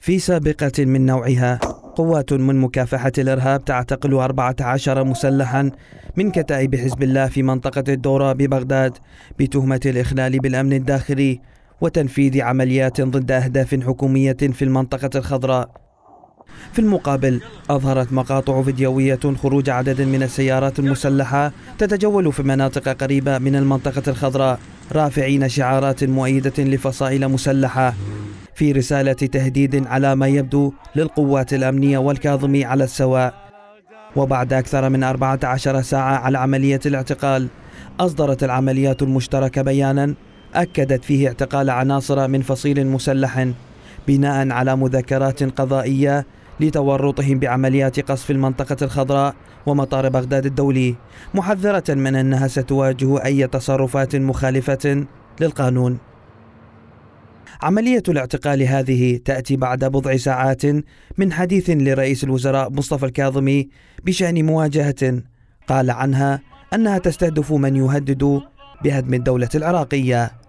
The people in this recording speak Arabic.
في سابقة من نوعها قوات من مكافحة الإرهاب تعتقل 14 مسلحا من كتائب حزب الله في منطقة الدورة ببغداد بتهمة الإخلال بالأمن الداخلي وتنفيذ عمليات ضد أهداف حكومية في المنطقة الخضراء في المقابل أظهرت مقاطع فيديوية خروج عدد من السيارات المسلحة تتجول في مناطق قريبة من المنطقة الخضراء رافعين شعارات مؤيدة لفصائل مسلحة في رسالة تهديد على ما يبدو للقوات الأمنية والكاظمي على السواء وبعد أكثر من 14 ساعة على عملية الاعتقال أصدرت العمليات المشتركة بيانا أكدت فيه اعتقال عناصر من فصيل مسلح بناء على مذكرات قضائية لتورطهم بعمليات قصف المنطقة الخضراء ومطار بغداد الدولي محذرة من أنها ستواجه أي تصرفات مخالفة للقانون عملية الاعتقال هذه تأتي بعد بضع ساعات من حديث لرئيس الوزراء مصطفى الكاظمي بشأن مواجهة قال عنها أنها تستهدف من يهدد بهدم الدولة العراقية